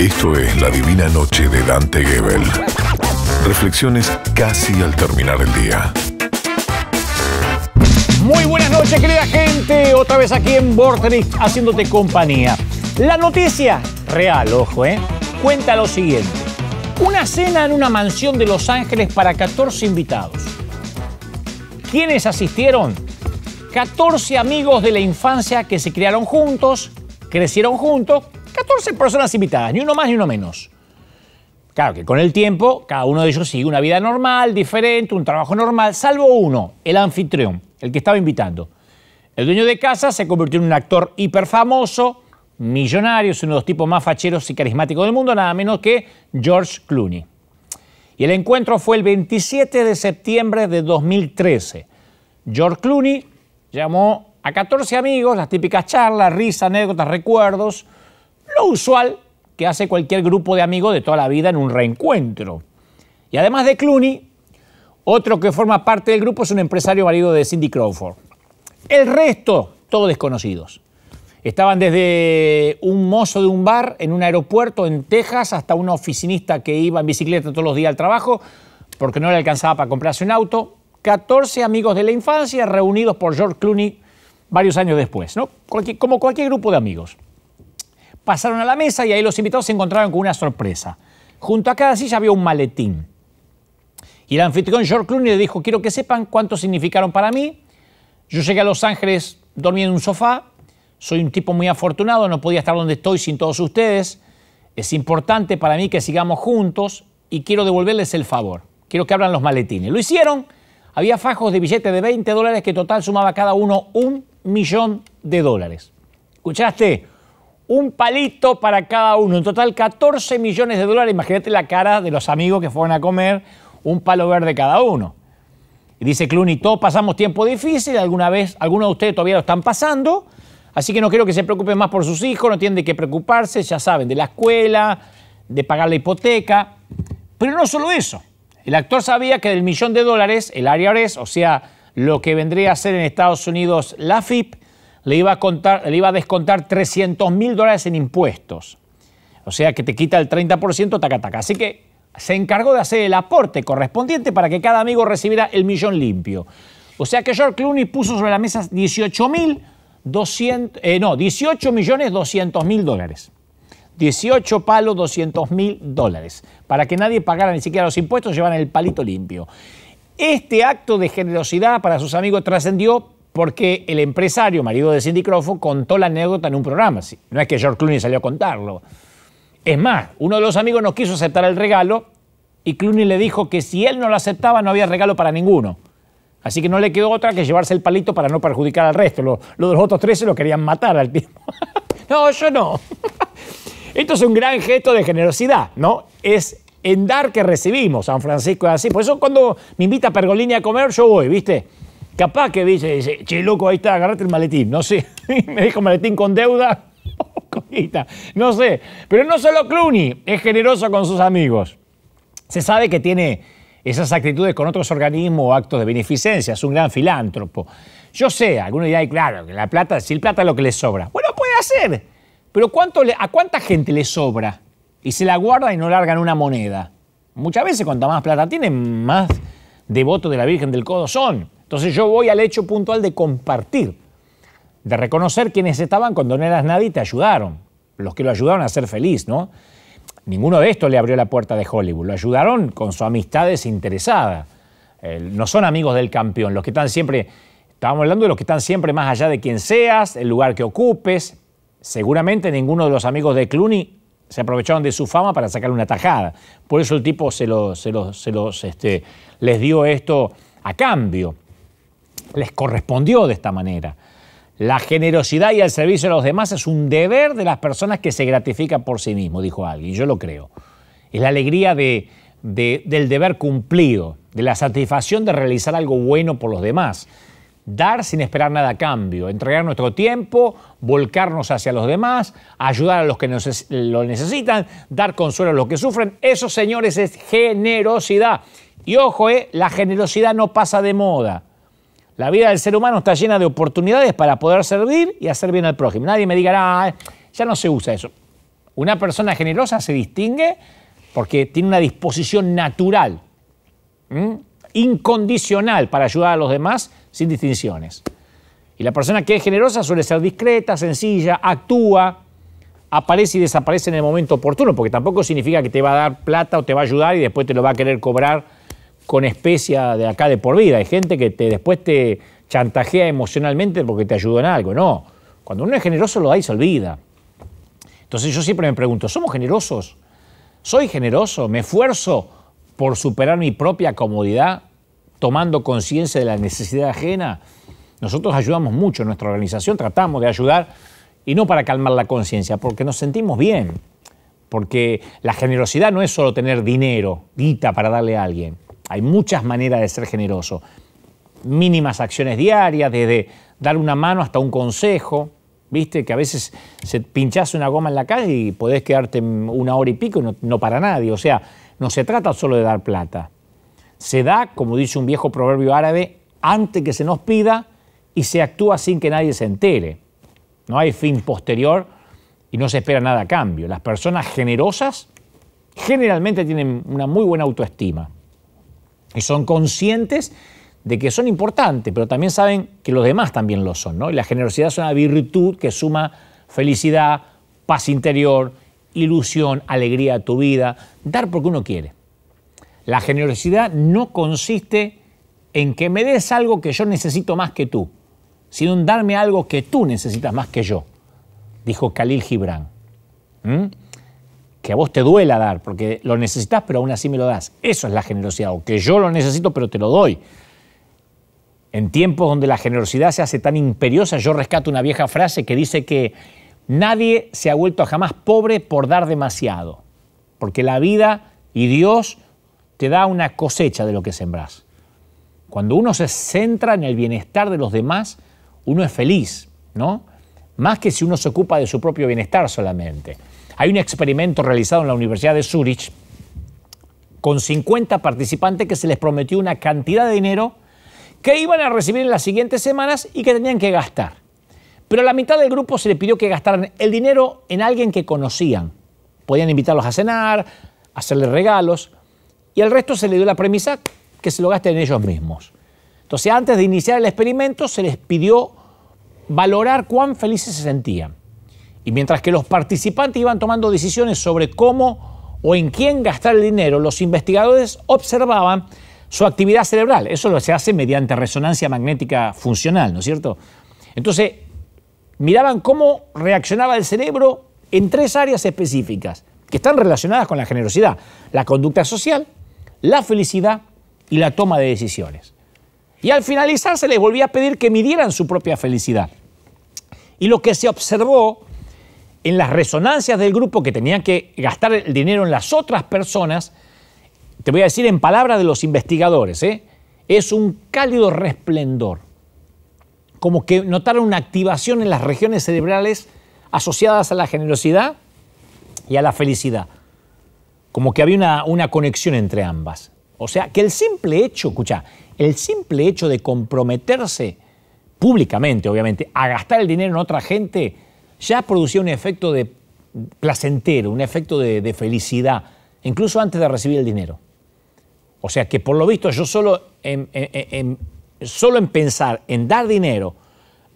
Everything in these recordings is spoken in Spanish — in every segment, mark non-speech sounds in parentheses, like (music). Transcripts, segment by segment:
Esto es La Divina Noche de Dante Gebel. Reflexiones casi al terminar el día. Muy buenas noches, querida gente. Otra vez aquí en Vorterix haciéndote compañía. La noticia, real, ojo, ¿eh? Cuenta lo siguiente. Una cena en una mansión de Los Ángeles para 14 invitados. ¿Quiénes asistieron? 14 amigos de la infancia que se criaron juntos, crecieron juntos, 14 personas invitadas, ni uno más ni uno menos. Claro que con el tiempo, cada uno de ellos sigue una vida normal, diferente, un trabajo normal, salvo uno, el anfitrión, el que estaba invitando. El dueño de casa se convirtió en un actor hiperfamoso, millonario, es uno de los tipos más facheros y carismáticos del mundo, nada menos que George Clooney. Y el encuentro fue el 27 de septiembre de 2013. George Clooney llamó a 14 amigos, las típicas charlas, risas, anécdotas, recuerdos, lo usual que hace cualquier grupo de amigos de toda la vida en un reencuentro. Y además de Clooney, otro que forma parte del grupo es un empresario marido de Cindy Crawford. El resto, todos desconocidos. Estaban desde un mozo de un bar en un aeropuerto en Texas hasta una oficinista que iba en bicicleta todos los días al trabajo porque no le alcanzaba para comprarse un auto. 14 amigos de la infancia reunidos por George Clooney varios años después, como cualquier grupo de amigos. Pasaron a la mesa y ahí los invitados se encontraron con una sorpresa. Junto a cada silla había un maletín. Y el anfitrión George Clooney le dijo, quiero que sepan cuánto significaron para mí. Yo llegué a Los Ángeles, dormí en un sofá, soy un tipo muy afortunado, no podía estar donde estoy sin todos ustedes. Es importante para mí que sigamos juntos y quiero devolverles el favor. Quiero que abran los maletines. Lo hicieron. Había fajos de billetes de 20 dólares que total sumaba cada uno un millón de dólares. ¿Escuchaste? Un palito para cada uno, en total 14 millones de dólares. Imagínate la cara de los amigos que fueron a comer un palo verde cada uno. Y dice Clooney, todos pasamos tiempo difícil, alguna vez, algunos de ustedes todavía lo están pasando, así que no quiero que se preocupen más por sus hijos, no tienen de qué preocuparse, ya saben, de la escuela, de pagar la hipoteca. Pero no solo eso, el actor sabía que del millón de dólares, el área IRS, o sea, lo que vendría a ser en Estados Unidos la FIP, le iba a, contar, le iba a descontar 300 mil dólares en impuestos. O sea que te quita el 30%, taca, taca. Así que se encargó de hacer el aporte correspondiente para que cada amigo recibiera el millón limpio. O sea que George Clooney puso sobre la mesa 18 mil eh, no, 18 millones 200 mil dólares. 18 palos 200 mil dólares. Para que nadie pagara ni siquiera los impuestos, llevan el palito limpio. Este acto de generosidad para sus amigos trascendió porque el empresario, marido de Cindy Crawford, contó la anécdota en un programa. No es que George Clooney salió a contarlo. Es más, uno de los amigos no quiso aceptar el regalo y Clooney le dijo que si él no lo aceptaba no había regalo para ninguno. Así que no le quedó otra que llevarse el palito para no perjudicar al resto. Los, los otros tres se lo querían matar al tipo. (laughs) no, yo no. (laughs) Esto es un gran gesto de generosidad, ¿no? Es en dar que recibimos. San Francisco es así. Por eso cuando me invita a Pergolini a comer, yo voy, ¿viste? Capaz que dice, dice, che, loco, ahí está, agarrate el maletín. No sé, (laughs) me dijo maletín con deuda, (laughs) no sé. Pero no solo Clooney es generoso con sus amigos. Se sabe que tiene esas actitudes con otros organismos o actos de beneficencia. Es un gran filántropo. Yo sé, algunos dirán, claro, la plata, si el plata es lo que le sobra. Bueno, puede hacer. Pero ¿cuánto le, ¿a cuánta gente le sobra? y se la guarda y no largan una moneda. Muchas veces cuanta más plata tienen, más devotos de la Virgen del Codo son. Entonces yo voy al hecho puntual de compartir, de reconocer quienes estaban cuando no eras nadie y te ayudaron, los que lo ayudaron a ser feliz, ¿no? Ninguno de estos le abrió la puerta de Hollywood, lo ayudaron con su amistad desinteresada. no son amigos del campeón, los que están siempre, estábamos hablando de los que están siempre más allá de quien seas, el lugar que ocupes. Seguramente ninguno de los amigos de Clooney se aprovecharon de su fama para sacar una tajada. Por eso el tipo se, se, se los, este, les dio esto a cambio. Les correspondió de esta manera. La generosidad y el servicio a los demás es un deber de las personas que se gratifican por sí mismo, dijo alguien. Yo lo creo. Es la alegría del deber cumplido, de la satisfacción de realizar algo bueno por los demás dar sin esperar nada a cambio, entregar nuestro tiempo, volcarnos hacia los demás, ayudar a los que lo necesitan, dar consuelo a los que sufren. Eso, señores, es generosidad. Y ojo, eh, la generosidad no pasa de moda. La vida del ser humano está llena de oportunidades para poder servir y hacer bien al prójimo. Nadie me diga, ah, eh, ya no se usa eso. Una persona generosa se distingue porque tiene una disposición natural, incondicional para ayudar a los demás sin distinciones. Y la persona que es generosa suele ser discreta, sencilla, actúa, aparece y desaparece en el momento oportuno, porque tampoco significa que te va a dar plata o te va a ayudar y después te lo va a querer cobrar con especia de acá de por vida. Hay gente que te, después te chantajea emocionalmente porque te ayudó en algo. No, cuando uno es generoso lo da y se olvida. Entonces yo siempre me pregunto, ¿somos generosos? ¿Soy generoso? ¿Me esfuerzo por superar mi propia comodidad? tomando conciencia de la necesidad ajena, nosotros ayudamos mucho en nuestra organización, tratamos de ayudar y no para calmar la conciencia, porque nos sentimos bien, porque la generosidad no es solo tener dinero, guita para darle a alguien, hay muchas maneras de ser generoso, mínimas acciones diarias, desde dar una mano hasta un consejo, viste que a veces se pinchase una goma en la calle y podés quedarte una hora y pico y no para nadie, o sea, no se trata solo de dar plata, se da, como dice un viejo proverbio árabe, antes que se nos pida y se actúa sin que nadie se entere. No hay fin posterior y no se espera nada a cambio. Las personas generosas generalmente tienen una muy buena autoestima y son conscientes de que son importantes, pero también saben que los demás también lo son. Y la generosidad es una virtud que suma felicidad, paz interior, ilusión, alegría a tu vida, dar porque uno quiere. La generosidad no consiste en que me des algo que yo necesito más que tú, sino en darme algo que tú necesitas más que yo, dijo Khalil Gibran. ¿Mm? Que a vos te duela dar, porque lo necesitas, pero aún así me lo das. Eso es la generosidad, o que yo lo necesito, pero te lo doy. En tiempos donde la generosidad se hace tan imperiosa, yo rescato una vieja frase que dice que nadie se ha vuelto jamás pobre por dar demasiado, porque la vida y Dios te da una cosecha de lo que sembras. Cuando uno se centra en el bienestar de los demás, uno es feliz, ¿no? Más que si uno se ocupa de su propio bienestar solamente. Hay un experimento realizado en la Universidad de Zurich con 50 participantes que se les prometió una cantidad de dinero que iban a recibir en las siguientes semanas y que tenían que gastar. Pero a la mitad del grupo se le pidió que gastaran el dinero en alguien que conocían. Podían invitarlos a cenar, hacerles regalos, y al resto se le dio la premisa que se lo gasten ellos mismos. Entonces, antes de iniciar el experimento, se les pidió valorar cuán felices se sentían. Y mientras que los participantes iban tomando decisiones sobre cómo o en quién gastar el dinero, los investigadores observaban su actividad cerebral. Eso lo se hace mediante resonancia magnética funcional, ¿no es cierto? Entonces, miraban cómo reaccionaba el cerebro en tres áreas específicas que están relacionadas con la generosidad. La conducta social, la felicidad y la toma de decisiones. Y al finalizar se les volvía a pedir que midieran su propia felicidad. Y lo que se observó en las resonancias del grupo que tenían que gastar el dinero en las otras personas, te voy a decir en palabras de los investigadores, ¿eh? es un cálido resplendor. Como que notaron una activación en las regiones cerebrales asociadas a la generosidad y a la felicidad como que había una, una conexión entre ambas. O sea, que el simple hecho, escucha, el simple hecho de comprometerse públicamente, obviamente, a gastar el dinero en otra gente, ya producía un efecto de placentero, un efecto de, felicidad, incluso antes de recibir el dinero. O sea que por lo visto yo solo en, solo en pensar en dar dinero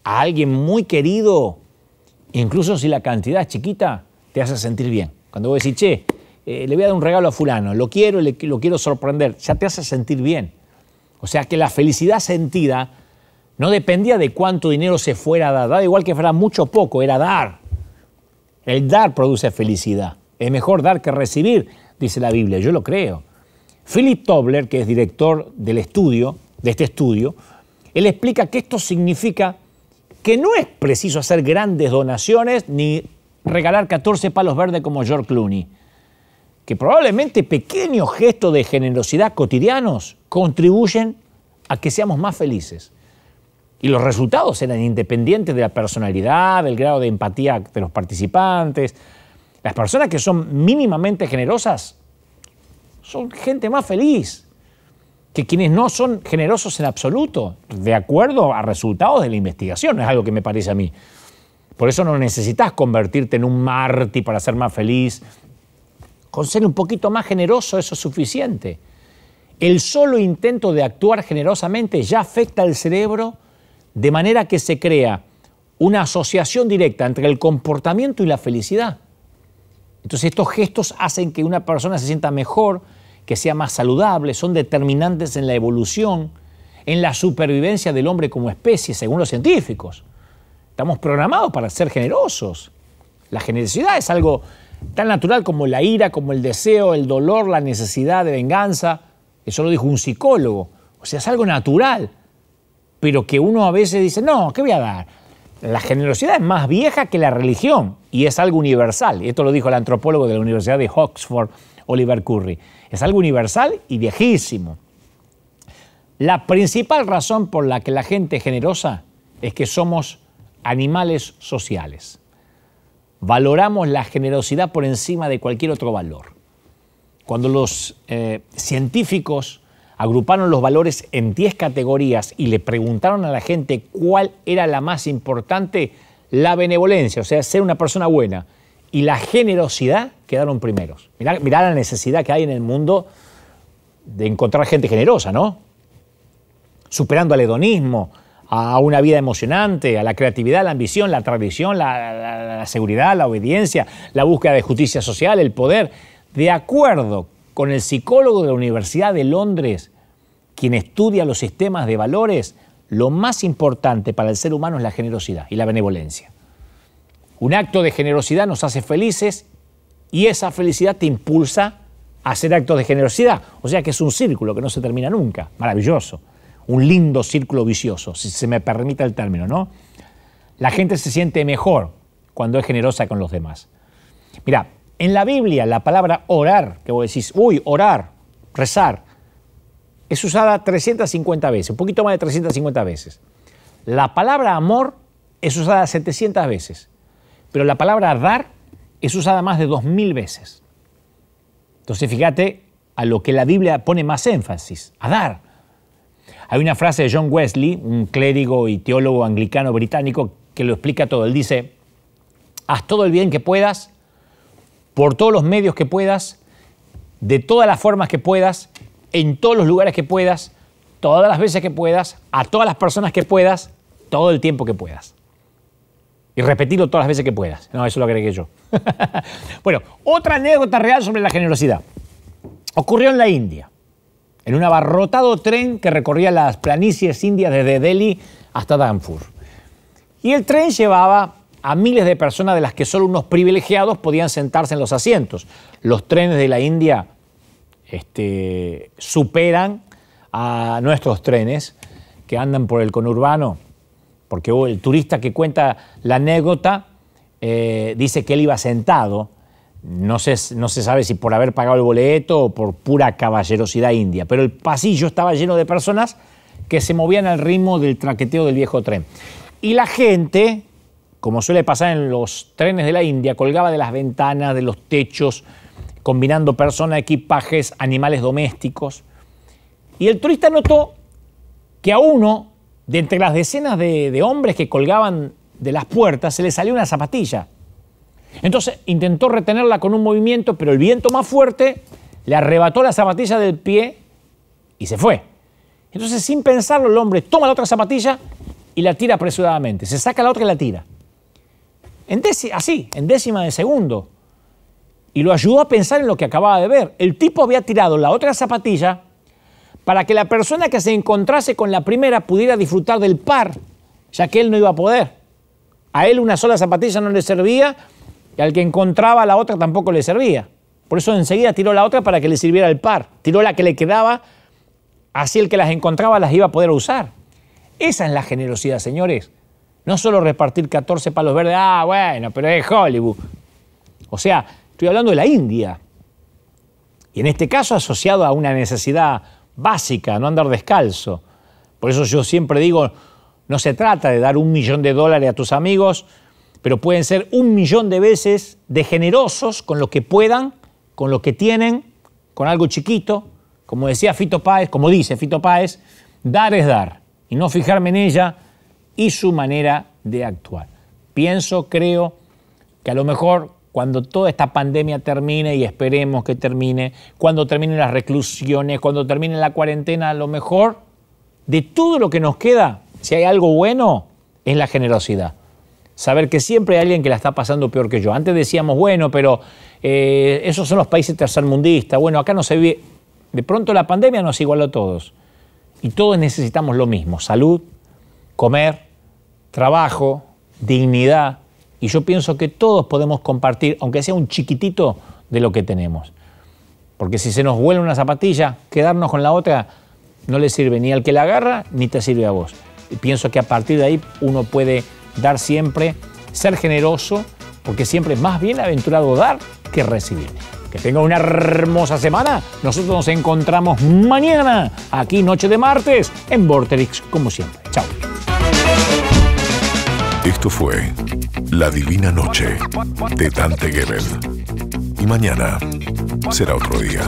a alguien muy querido, incluso si la cantidad es chiquita, te hace sentir bien. Cuando vos decís, che, eh, le voy a dar un regalo a fulano, lo quiero, lo quiero sorprender, ya te hace sentir bien. O sea que la felicidad sentida no dependía de cuánto dinero se fuera a dar, da igual que fuera mucho o poco, era dar. El dar produce felicidad. Es mejor dar que recibir, dice la Biblia, yo lo creo. Philip Tobler, que es director del estudio, de este estudio, él explica que esto significa que no es preciso hacer grandes donaciones ni regalar 14 palos verdes como George Clooney que probablemente pequeños gestos de generosidad cotidianos contribuyen a que seamos más felices. Y los resultados eran independientes de la personalidad, del grado de empatía de los participantes. Las personas que son mínimamente generosas son gente más feliz que quienes no son generosos en absoluto, de acuerdo a resultados de la investigación, es algo que me parece a mí. Por eso no necesitas convertirte en un mártir para ser más feliz, con ser un poquito más generoso eso es suficiente. El solo intento de actuar generosamente ya afecta al cerebro de manera que se crea una asociación directa entre el comportamiento y la felicidad. Entonces estos gestos hacen que una persona se sienta mejor, que sea más saludable, son determinantes en la evolución, en la supervivencia del hombre como especie, según los científicos. Estamos programados para ser generosos. La generosidad es algo tan natural como la ira, como el deseo, el dolor, la necesidad de venganza. Eso lo dijo un psicólogo. O sea, es algo natural, pero que uno a veces dice, no, ¿qué voy a dar? La generosidad es más vieja que la religión y es algo universal. Esto lo dijo el antropólogo de la Universidad de Oxford, Oliver Curry. Es algo universal y viejísimo. La principal razón por la que la gente es generosa es que somos animales sociales. Valoramos la generosidad por encima de cualquier otro valor. Cuando los eh, científicos agruparon los valores en 10 categorías y le preguntaron a la gente cuál era la más importante, la benevolencia, o sea, ser una persona buena, y la generosidad quedaron primeros. Mirá, la necesidad que hay en el mundo de encontrar gente generosa, ¿no? Superando al hedonismo, a una vida emocionante, a la creatividad, la ambición, la tradición, la, seguridad, la obediencia, la búsqueda de justicia social, el poder. De acuerdo con el psicólogo de la Universidad de Londres, quien estudia los sistemas de valores, lo más importante para el ser humano es la generosidad y la benevolencia. Un acto de generosidad nos hace felices y esa felicidad te impulsa a hacer actos de generosidad. O sea que es un círculo que no se termina nunca. Maravilloso un lindo círculo vicioso, si se me permite el término, ¿no? La gente se siente mejor cuando es generosa con los demás. Mira, en la Biblia la palabra orar, que vos decís, uy, orar, rezar, es usada 350 veces, un poquito más de 350 veces. La palabra amor es usada 700 veces, pero la palabra dar es usada más de 2.000 veces. Entonces fíjate a lo que la Biblia pone más énfasis, a dar. Hay una frase de John Wesley, un clérigo y teólogo anglicano británico, que lo explica todo. Él dice, haz todo el bien que puedas, por todos los medios que puedas, de todas las formas que puedas, en todos los lugares que puedas, todas las veces que puedas, a todas las personas que puedas, todo el tiempo que puedas. Y repetirlo todas las veces que puedas. No, eso lo agregué yo. (laughs) bueno, otra anécdota real sobre la generosidad. Ocurrió en la India en un abarrotado tren que recorría las planicies indias desde Delhi hasta Danfur. Y el tren llevaba a miles de personas de las que solo unos privilegiados podían sentarse en los asientos. Los trenes de la India este, superan a nuestros trenes que andan por el conurbano, porque el turista que cuenta la anécdota eh, dice que él iba sentado no se, no se sabe si por haber pagado el boleto o por pura caballerosidad india, pero el pasillo estaba lleno de personas que se movían al ritmo del traqueteo del viejo tren. Y la gente, como suele pasar en los trenes de la India, colgaba de las ventanas, de los techos, combinando personas, equipajes, animales domésticos. Y el turista notó que a uno, de entre las decenas de hombres que colgaban de las puertas, se le salió una zapatilla. Entonces intentó retenerla con un movimiento, pero el viento más fuerte le arrebató la zapatilla del pie y se fue. Entonces, sin pensarlo, el hombre toma la otra zapatilla y la tira apresuradamente. Se saca la otra y la tira. En así, en décima de segundo. Y lo ayudó a pensar en lo que acababa de ver. El tipo había tirado la otra zapatilla para que la persona que se encontrase con la primera pudiera disfrutar del par, ya que él no iba a poder. A él una sola zapatilla no le servía y al que encontraba la otra tampoco le servía. Por eso enseguida tiró la otra para que le sirviera el par. Tiró la que le quedaba, así el que las encontraba las iba a poder usar. Esa es la generosidad, señores. No solo repartir 14 palos verdes, ah, bueno, pero es Hollywood. O sea, estoy hablando de la India. Y en este caso asociado a una necesidad básica, no andar descalzo. Por eso yo siempre digo, no se trata de dar un millón de dólares a tus amigos pero pueden ser un millón de veces de generosos con lo que puedan, con lo que tienen, con algo chiquito. Como decía Fito Páez, como dice Fito Páez, dar es dar y no fijarme en ella y su manera de actuar. Pienso, creo que a lo mejor cuando toda esta pandemia termine y esperemos que termine, cuando terminen las reclusiones, cuando termine la cuarentena, a lo mejor de todo lo que nos queda, si hay algo bueno, es la generosidad saber que siempre hay alguien que la está pasando peor que yo. Antes decíamos, bueno, pero eh, esos son los países tercermundistas, bueno, acá no se vive. De pronto la pandemia nos igualó a todos y todos necesitamos lo mismo, salud, comer, trabajo, dignidad, y yo pienso que todos podemos compartir, aunque sea un chiquitito, de lo que tenemos. Porque si se nos vuela una zapatilla, quedarnos con la otra no le sirve ni al que la agarra, ni te sirve a vos. Y pienso que a partir de ahí uno puede dar siempre, ser generoso, porque siempre es más bienaventurado dar que recibir. Que tenga una hermosa semana. Nosotros nos encontramos mañana, aquí Noche de Martes, en Vorterix, como siempre. Chao. Esto fue La Divina Noche de Dante Gebel. Y mañana será otro día.